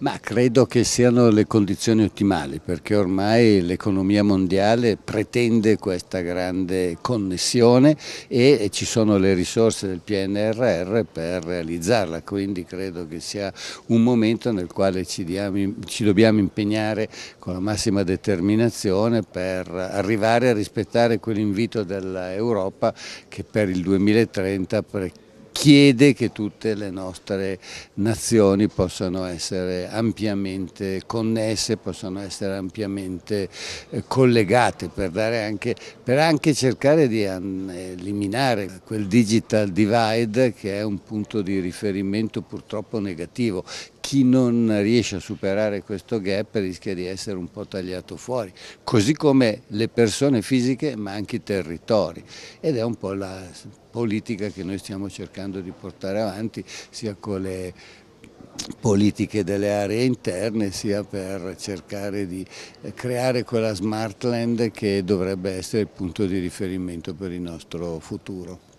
Ma credo che siano le condizioni ottimali perché ormai l'economia mondiale pretende questa grande connessione e ci sono le risorse del PNRR per realizzarla, quindi credo che sia un momento nel quale ci, diamo, ci dobbiamo impegnare con la massima determinazione per arrivare a rispettare quell'invito dell'Europa che per il 2030 chiede che tutte le nostre nazioni possano essere ampiamente connesse, possano essere ampiamente eh, collegate per, anche, per anche cercare di eliminare quel digital divide che è un punto di riferimento purtroppo negativo chi non riesce a superare questo gap rischia di essere un po' tagliato fuori, così come le persone fisiche ma anche i territori ed è un po' la politica che noi stiamo cercando di portare avanti sia con le politiche delle aree interne sia per cercare di creare quella smartland che dovrebbe essere il punto di riferimento per il nostro futuro.